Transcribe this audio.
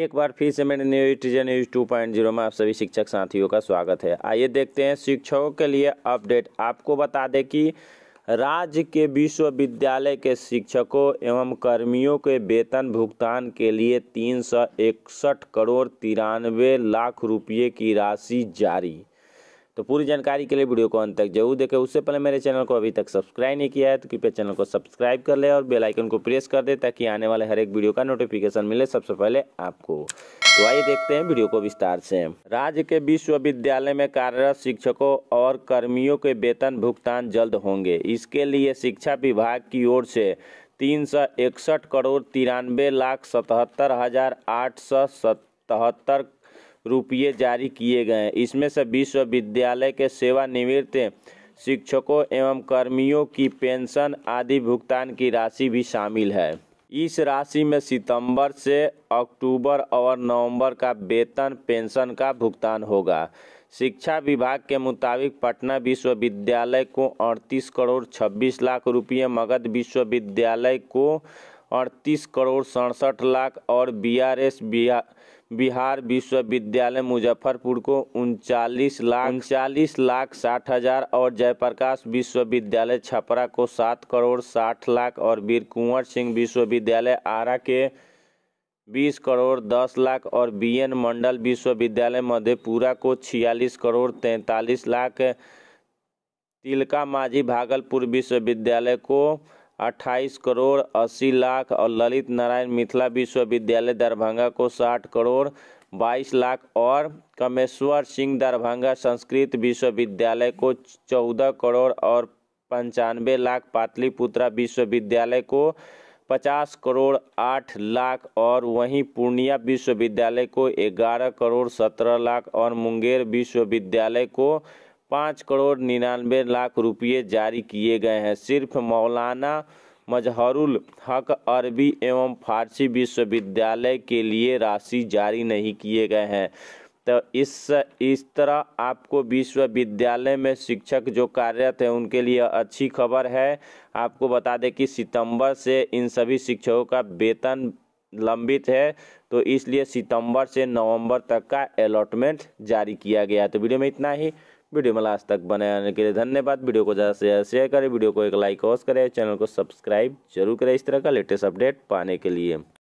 एक बार फिर से मेरे news teaser news two point zero में आप सभी शिक्षक साथियों का स्वागत है आइए देखते हैं शिक्षकों के लिए अपडेट आपको बता दें कि राज्य के विश्वविद्यालय के शिक्षकों एवं कर्मियों के वेतन भुगतान के लिए तीन सौ इकसठ करोड़ तिरानवे लाख रुपये की राशि जारी तो पूरी जानकारी के लिए वीडियो को अंत तक जरूर देखें उससे पहले मेरे चैनल को अभी तक सब्सक्राइब नहीं किया है तो कृपया चैनल को सब्सक्राइब कर ले और बेल आइकन को प्रेस कर दे ताकि आने वाले हर एक वीडियो का नोटिफिकेशन मिले सबसे पहले आपको तो आइए देखते हैं वीडियो को विस्तार से राज्य के विश्वविद्यालय में कार्यरत शिक्षकों और कर्मियों के वेतन भुगतान जल्द होंगे इसके लिए शिक्षा विभाग की ओर से तीन सौ इकसठ करोड़ तिरानवे लाख सतहत्तर हज़ार आठ सौ सतहत्तर रुपये जारी किए गए इसमें से विश्वविद्यालय के सेवानिवृत्त शिक्षकों एवं कर्मियों की पेंशन आदि भुगतान की राशि भी शामिल है इस राशि में सितंबर से अक्टूबर और नवंबर का वेतन पेंशन का भुगतान होगा शिक्षा विभाग के मुताबिक पटना विश्वविद्यालय को अड़तीस करोड़ छब्बीस लाख रुपये मगध विश्वविद्यालय को अड़तीस करोड़ सड़सठ लाख और बीआरएस बिहार विश्वविद्यालय मुजफ्फरपुर को उनचालीस लाख उनचालीस लाख साठ हजार और जयप्रकाश विश्वविद्यालय छपरा को सात करोड़ साठ लाख और वीर कुंवर सिंह विश्वविद्यालय आरा के बीस करोड़ दस लाख और बीएन मंडल विश्वविद्यालय मधेपुरा को छियालीस करोड़ तैंतालीस लाख तिलका माझी भागलपुर विश्वविद्यालय को अट्ठाईस करोड़ अस्सी लाख और ललित नारायण मिथिला विश्वविद्यालय दरभंगा को साठ करोड़ बाईस लाख और कमेश्वर सिंह दरभंगा संस्कृत विश्वविद्यालय को चौदह करोड़ और पंचानवे लाख पाटलिपुत्रा विश्वविद्यालय को पचास करोड़ आठ लाख और वहीं पूर्णिया विश्वविद्यालय को ग्यारह करोड़ सत्रह लाख और मुंगेर विश्वविद्यालय को पाँच करोड़ निन्यानवे लाख रुपये जारी किए गए हैं सिर्फ मौलाना मजहरुल हक अरबी एवं फारसी विश्वविद्यालय के लिए राशि जारी नहीं किए गए हैं तो इस इस तरह आपको विश्वविद्यालय में शिक्षक जो कार्यरत हैं उनके लिए अच्छी खबर है आपको बता दें कि सितंबर से इन सभी शिक्षकों का वेतन लंबित है तो इसलिए सितंबर से नवंबर तक का अलॉटमेंट जारी किया गया तो वीडियो में इतना ही वीडियो में लास्ट तक बने रहने के लिए धन्यवाद वीडियो को ज़्यादा से ज़्यादा शेयर करें वीडियो को एक लाइक और करें चैनल को सब्सक्राइब जरूर करें इस तरह का लेटेस्ट अपडेट पाने के लिए